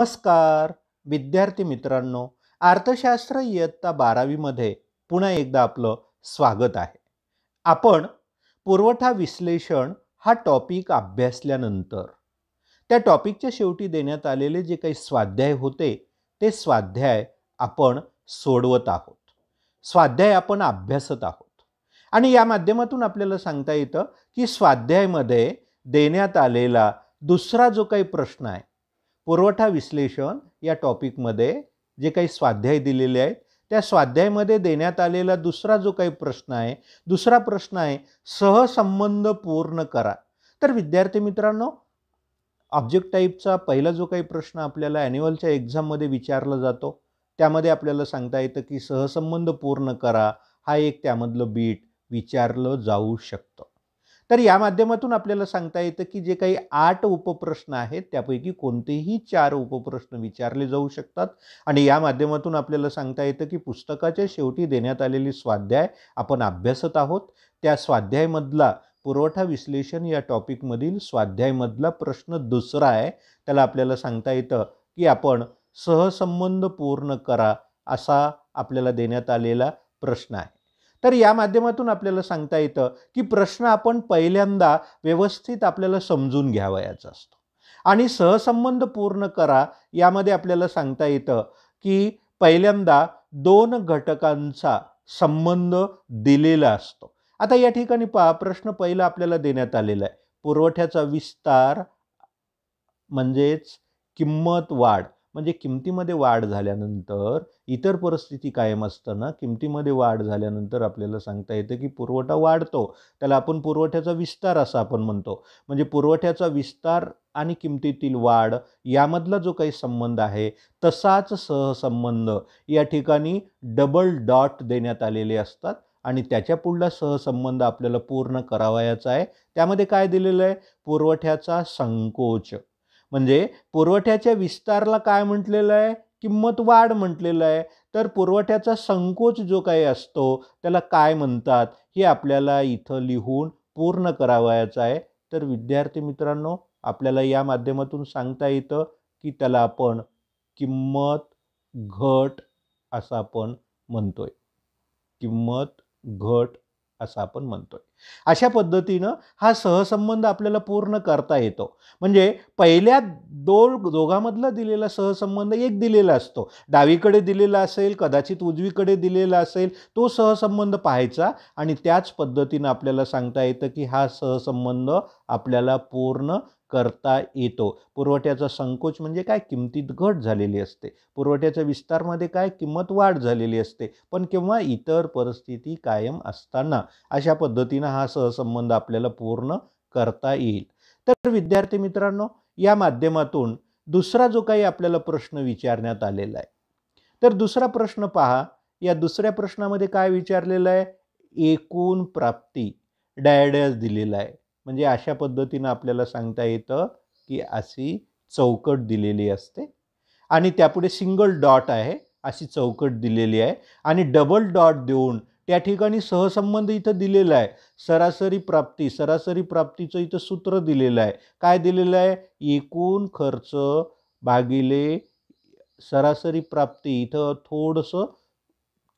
नमस्कार विद्यार्थी मित्रांनो अर्थशास्त्र इयत्ता बारावीमध्ये पुन्हा एकदा आपलं स्वागत आहे आपण पुरवठा विश्लेषण हा टॉपिक अभ्यासल्यानंतर त्या टॉपिकच्या शेवटी देण्यात आलेले जे काही स्वाध्याय होते ते स्वाध्याय आपण सोडवत आहोत स्वाध्याय आपण अभ्यासत आहोत आणि या माध्यमातून आपल्याला सांगता येतं की स्वाध्यायमध्ये देण्यात आलेला दुसरा जो काही प्रश्न आहे पुरवठा विश्लेषण या टॉपिकमध्ये जे काही स्वाध्याय दिलेले आहेत त्या स्वाध्यायमध्ये देण्यात आलेला दुसरा जो काही प्रश्न आहे दुसरा प्रश्न आहे सहसंबंध पूर्ण करा तर विद्यार्थी मित्रांनो ऑब्जेक्ट टाईपचा पहिला जो काही प्रश्न आपल्याला ॲन्युअलच्या एक्झाममध्ये विचारला जातो त्यामध्ये आपल्याला सांगता येतं की सहसंबंध पूर्ण करा हा एक त्यामधलं बीट विचारलं जाऊ शकतं तर या माध्यमातून आपल्याला सांगता येतं की जे काही आठ उपप्रश्न आहेत त्यापैकी कोणतेही चार उपप्रश्न विचारले जाऊ शकतात आणि या माध्यमातून आपल्याला सांगता येतं की पुस्तकाच्या शेवटी देण्यात आलेली स्वाध्याय आपण अभ्यासत आहोत त्या स्वाध्यायमधला पुरवठा विश्लेषण या टॉपिकमधील स्वाध्यायमधला प्रश्न दुसरा आहे त्याला आपल्याला सांगता येतं की आपण सहसंबंध पूर्ण करा असा आपल्याला देण्यात आलेला प्रश्न आहे तर या माध्यमातून आपल्याला सांगता येतं की प्रश्न आपण पहिल्यांदा व्यवस्थित आपल्याला समजून घ्यावयाचा असतो आणि सहसंबंध पूर्ण करा यामध्ये आपल्याला सांगता येतं की पहिल्यांदा दोन घटकांचा संबंध दिलेला असतो आता या ठिकाणी पहा प्रश्न पहिला आपल्याला देण्यात आलेला आहे पुरवठ्याचा विस्तार म्हणजेच किंमत वाढ म्हणजे किमतीमध्ये वाढ झाल्यानंतर इतर परिस्थिती कायम असताना किमतीमध्ये वाढ झाल्यानंतर आपल्याला सांगता येतं की पुरवठा वाढतो त्याला आपण पुरवठ्याचा विस्तार असं आपण म्हणतो म्हणजे पुरवठ्याचा विस्तार आणि किमतीतील वाढ यामधला जो काही संबंध आहे तसाच सहसंबंध या ठिकाणी डबल डॉट देण्यात आलेले असतात आणि त्याच्या पुढला सहसंबंध आपल्याला पूर्ण करावायाचा आहे त्यामध्ये काय दिलेलं आहे पुरवठ्याचा संकोच म्हणजे पुरवठ्याच्या विस्तारला काय म्हटलेलं आहे किंमत वाढ म्हटलेलं आहे तर पुरवठ्याचा संकोच जो काही असतो त्याला काय म्हणतात हे आपल्याला इथं लिहून पूर्ण करावयाचं आहे तर विद्यार्थी मित्रांनो आपल्याला या माध्यमातून सांगता येतं की त्याला आपण किंमत घट असं आपण म्हणतोय किंमत घट असं आपण म्हणतोय अशा पद्धतीनं हा सहसंबंध आपल्याला पूर्ण करता येतो म्हणजे पहिल्या दोन दोघांमधला दिलेला सहसंबंध एक दिलेला असतो डावीकडे दिलेला असेल कदाचित उजवीकडे दिलेला असेल तो सहसंबंध पाहायचा आणि त्याच पद्धतीनं आपल्याला सांगता येतं की हा सहसंबंध आपल्याला पूर्ण करता येतो पुरवठ्याचा संकोच म्हणजे काय किमतीत घट झालेली असते पुरवठ्याच्या विस्तारमध्ये काय किंमत वाढ झालेली असते पण किंवा इतर परिस्थिती कायम असताना अशा पद्धतीनं हा सहसंबंध आपल्याला पूर्ण करता येईल तर विद्यार्थी मित्रांनो या माध्यमातून दुसरा जो काही आपल्याला प्रश्न विचारण्यात आलेला आहे तर दुसरा प्रश्न पहा या दुसऱ्या प्रश्नामध्ये काय विचारलेलं आहे एकूण प्राप्ती डायडस दिलेला आहे म्हणजे अशा पद्धतीनं आपल्याला सांगता येतं की अशी चौकट दिलेली असते आणि त्यापुढे सिंगल डॉट आहे अशी चौकट दिलेली आहे आणि डबल डॉट देऊन त्या ठिकाणी सहसंबंध इथं दिलेला आहे सरासरी प्राप्ती सरासरी प्राप्तीचं इथं सूत्र दिलेलं आहे काय दिलेलं आहे एकूण खर्च भागिले सरासरी प्राप्ती इथं थोडंसं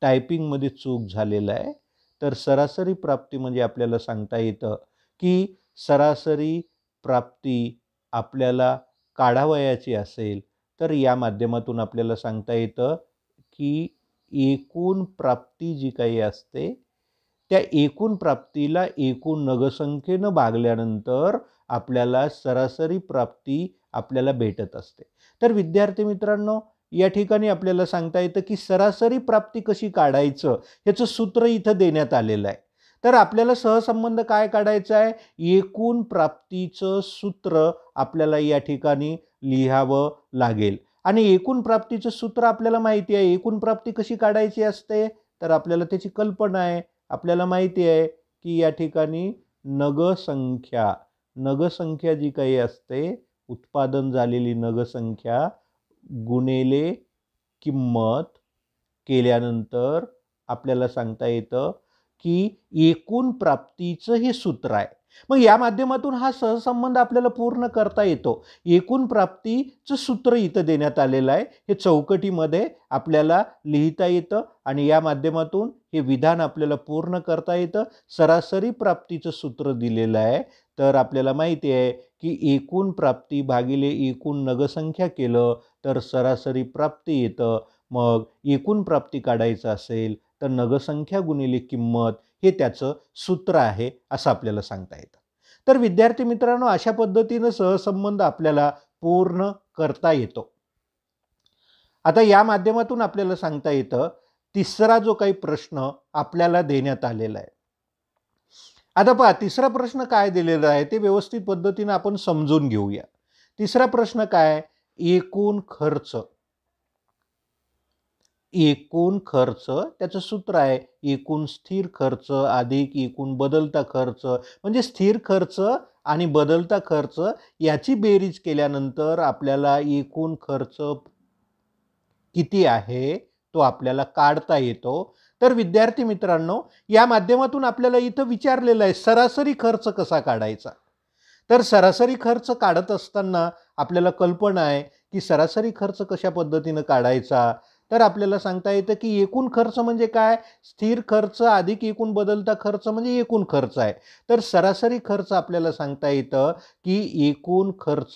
टायपिंगमध्ये चूक झालेलं आहे तर सरासरी प्राप्ती म्हणजे आपल्याला सांगता येतं की सरासरी प्राप्ती आपल्याला काढावयाची असेल तर या माध्यमातून आपल्याला सांगता येतं की एकूण प्राप्ती जी काही असते त्या एकूण प्राप्तीला एकूण नगसंख्येनं भागल्यानंतर आपल्याला सरासरी प्राप्ती आपल्याला भेटत असते तर विद्यार्थी मित्रांनो या ठिकाणी आपल्याला सांगता येतं की सरासरी प्राप्ती कशी काढायचं ह्याचं सूत्र इथं देण्यात आलेलं आहे तर आपल्याला सहसंबंध काय काढायचा आहे एकूण प्राप्तीचं सूत्र आपल्याला या ठिकाणी लिहावं लागेल आणि एकूण प्राप्तीचं सूत्र आपल्याला माहिती आहे एकूण प्राप्ती कशी काढायची असते तर आपल्याला त्याची कल्पना आहे आपल्याला माहिती आहे की या ठिकाणी नगसंख्या नगसंख्या जी काही असते उत्पादन झालेली नगसंख्या गुणेले किंमत केल्यानंतर आपल्याला सांगता येतं की एकूण प्राप्तीचं हे सूत्र आहे मग या माध्यमातून हा सहसंबंध आपल्याला पूर्ण करता येतो एकूण प्राप्तीचं सूत्र इथं देण्यात आलेलं आहे हे चौकटीमध्ये आपल्याला लिहिता येतं आणि या माध्यमातून हे विधान आपल्याला पूर्ण करता येतं सरासरी प्राप्तीचं सूत्र दिलेलं आहे तर आपल्याला माहिती आहे की एकूण प्राप्ती भागिले एकूण नगसंख्या केलं तर सरासरी प्राप्ती येतं मग एकूण प्राप्ती काढायचं असेल तर नगसंख्या गुणिले किंमत हे त्याचं सूत्र आहे असं आपल्याला सांगता येतं तर विद्यार्थी मित्रांनो अशा पद्धतीनं सहसंबंध आपल्याला पूर्ण करता येतो आता या माध्यमातून आपल्याला सांगता येतं तिसरा जो काही प्रश्न आपल्याला देण्यात आलेला आहे आता पहा तिसरा प्रश्न काय दिलेला आहे ते व्यवस्थित पद्धतीनं आपण समजून घेऊया तिसरा प्रश्न काय एकूण खर्च एकूण खर्च त्याचं सूत्र आहे एकूण स्थिर खर्च अधिक एकूण बदलता खर्च म्हणजे स्थिर खर्च आणि बदलता खर्च याची बेरीज केल्यानंतर आपल्याला एकूण खर्च किती आहे तो आपल्याला काढता येतो तर विद्यार्थी मित्रांनो या माध्यमातून आपल्याला इथं विचारलेलं आहे सरासरी खर्च कसा काढायचा तर सरासरी खर्च काढत असताना आपल्याला कल्पना आहे की सरासरी खर्च कशा पद्धतीनं काढायचा तर आपल्याला सांगता येतं की एकूण खर्च म्हणजे काय स्थिर खर्च अधिक एकूण बदलता खर्च म्हणजे एकूण खर्च आहे तर सरासरी खर्च आपल्याला सांगता येतं की एकूण खर्च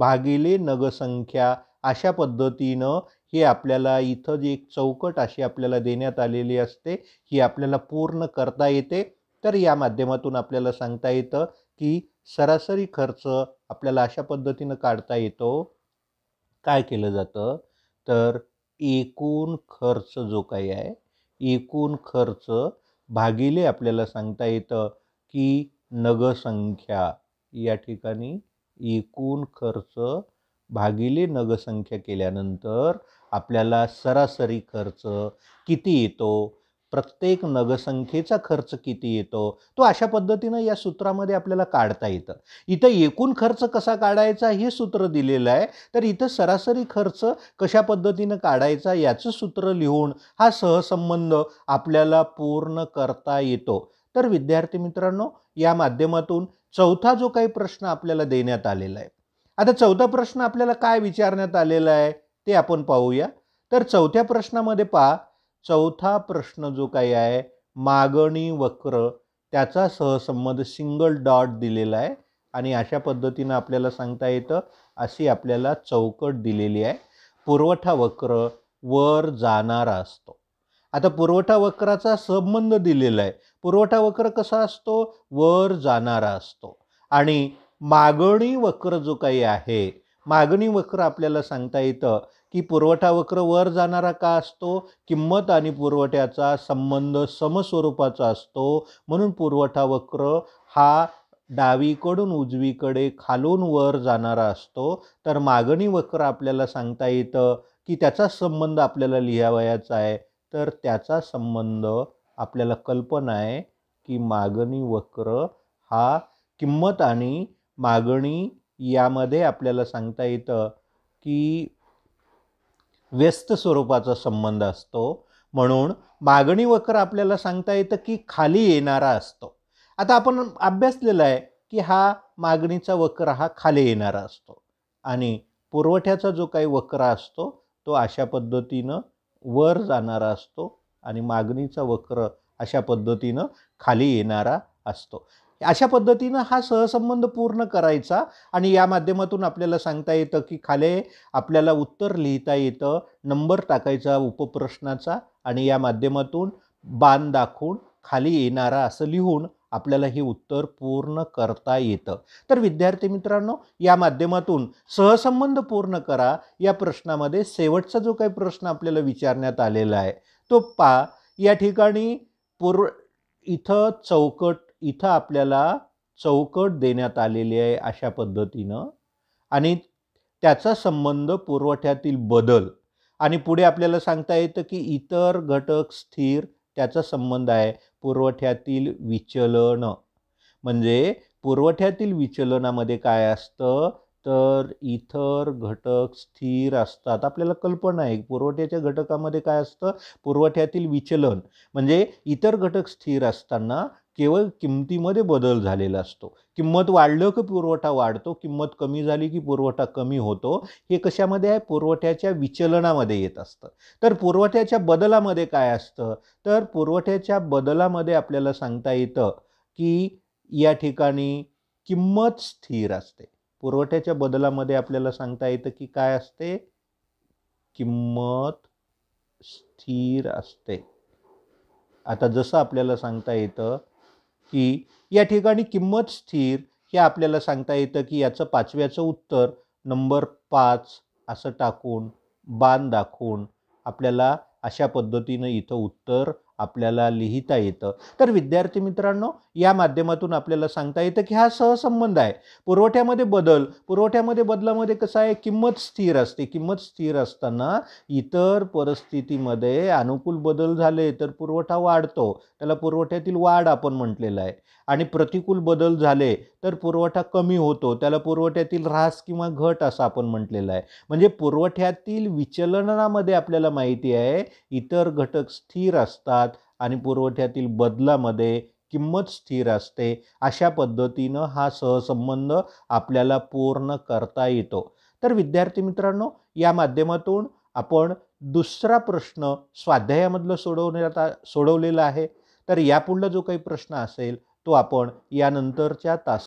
भागिले नगसंख्या अशा पद्धतीनं हे आपल्याला इथं जी एक चौकट अशी आपल्याला देण्यात आलेली असते ही आपल्याला पूर्ण करता येते तर या माध्यमातून आपल्याला सांगता येतं की सरासरी खर्च आपल्याला अशा पद्धतीनं काढता येतो काय केलं जातं तर एकूण खर्च जो काही आहे एकूण खर्च भागिले आपल्याला सांगता येतं की नगसंख्या या ठिकाणी एकूण खर्च भागिले नगसंख्या केल्यानंतर आपल्याला सरासरी खर्च किती येतो प्रत्येक नगसंख्येचा खर्च किती येतो तो अशा पद्धतीनं या सूत्रामध्ये आपल्याला काढता येतं इथं एकूण खर्च कसा काढायचा हे सूत्र दिलेलं आहे तर इथं सरासरी खर्च कशा पद्धतीनं काढायचा याचं सूत्र लिहून हा सहसंबंध आपल्याला पूर्ण करता येतो तर विद्यार्थी मित्रांनो या माध्यमातून चौथा जो काही प्रश्न आपल्याला देण्यात आलेला आहे आता चौथा प्रश्न आपल्याला काय विचारण्यात आलेला आहे ते आपण पाहूया तर चौथ्या प्रश्नामध्ये पहा चौथा प्रश्न जो काही आहे मागणी वक्र त्याचा सहसंबंध सिंगल डॉट दिलेला आहे आणि अशा पद्धतीनं आपल्याला सांगता येतं अशी आपल्याला चौकट दिलेली आहे पुरवठा वक्र वर जाणारा असतो आता पुरवठा वक्राचा संबंध दिलेला आहे पुरवठा वक्र कसा असतो वर जाणारा असतो आणि मागणी वक्र जो काही आहे मागणी वक्र आपल्याला सांगता येतं की पुरवठा वक्र वर जाणारा का असतो किंमत आणि पुरवठ्याचा संबंध समस्वरूपाचा असतो म्हणून पुरवठा वक्र हा डावीकडून उजवीकडे खालून वर जाणारा असतो तर मागणी वक्र आपल्याला सांगता येतं की त्याचा संबंध आपल्याला लिहावयाचा आहे तर त्याचा संबंध आपल्याला कल्पना आहे की मागणी वक्र हा किंमत आणि मागणी यामध्ये आपल्याला सांगता येतं की व्यस्त स्वरूपाचा संबंध असतो म्हणून मागणी वक्र आपल्याला सांगता येतं की खाली येणारा असतो आता आपण अभ्यासलेला आहे की हा मागणीचा वक्र हा खाली येणारा असतो आणि पुरवठ्याचा जो काही वक्र असतो तो अशा पद्धतीनं वर जाणारा असतो आणि मागणीचा वक्र अशा पद्धतीनं खाली येणारा असतो अशा पद्धतीनं हा सहसंबंध पूर्ण करायचा आणि या माध्यमातून आपल्याला सांगता येतं की खाले आपल्याला उत्तर लिहिता येतं नंबर टाकायचा उपप्रश्नाचा आणि या माध्यमातून बाण दाखवून खाली येणारा असं लिहून आपल्याला हे उत्तर पूर्ण करता येतं तर विद्यार्थी मित्रांनो या माध्यमातून सहसंबंध पूर्ण करा या प्रश्नामध्ये शेवटचा जो काही प्रश्न आपल्याला विचारण्यात आलेला आहे तो पा या ठिकाणी पूर्व इथं चौकट इथं आपल्याला चौकट देण्यात आलेली आहे अशा पद्धतीनं आणि त्याचा संबंध पुरवठ्यातील बदल आणि पुढे आपल्याला सांगता येतं की इतर घटक स्थिर त्याचा संबंध आहे पुरवठ्यातील विचलन म्हणजे पुरवठ्यातील विचलनामध्ये काय असतं तर इतर घटक स्थिर असतात आपल्याला कल्पना आहे पुरवठ्याच्या घटकामध्ये काय असतं पुरवठ्यातील विचलन म्हणजे इतर घटक स्थिर असताना केवळ किमतीमध्ये बदल झालेला असतो किंमत वाढलं की पुरवठा वाढतो किंमत कमी झाली की पुरवठा कमी होतो हे कशामध्ये आहे पुरवठ्याच्या विचलनामध्ये येत असतं तर पुरवठ्याच्या बदलामध्ये काय असतं तर पुरवठ्याच्या बदलामध्ये आपल्याला सांगता येतं की या ठिकाणी किंमत स्थिर असते पुरवठ्याच्या बदलामध्ये आपल्याला सांगता येतं की काय असते किंमत स्थिर असते आता जसं आपल्याला सांगता येतं की या ठिकाणी किंमत स्थिर हे आपल्याला सांगता येतं की याचं पाचव्याचं उत्तर नंबर पाच असं टाकून बाण दाखवून आपल्याला अशा पद्धतीनं इथं उत्तर आपल्याला लिहिता येतं तर विद्यार्थी मित्रांनो या माध्यमातून आपल्याला सांगता येतं की हा सहसंबंध आहे पुरवठ्यामध्ये बदल पुरवठ्यामध्ये बदलामध्ये कसं आहे किंमत स्थिर असते किंमत स्थिर असताना इतर परिस्थितीमध्ये अनुकूल बदल झाले तर पुरवठा वाढतो त्याला पुरवठ्यातील वाढ आपण म्हटलेलं आहे आणि प्रतिकूल बदल झाले तर पुरवठा कमी होतो त्याला पुरवठ्यातील ऱ्हास किंवा घट असं आपण म्हटलेलं आहे म्हणजे पुरवठ्यातील विचलनामध्ये आपल्याला माहिती आहे इतर घटक स्थिर असतात आणि पुरवठ्यातील बदलामध्ये किंमत स्थिर असते अशा पद्धतीनं हा सहसंबंध आपल्याला पूर्ण करता येतो तर विद्यार्थी मित्रांनो या माध्यमातून आपण दुसरा प्रश्न स्वाध्यायामधलं सोडवण्यात सोडवलेला आहे तर यापुढला जो काही प्रश्न असेल तो आपण यानंतरच्या तास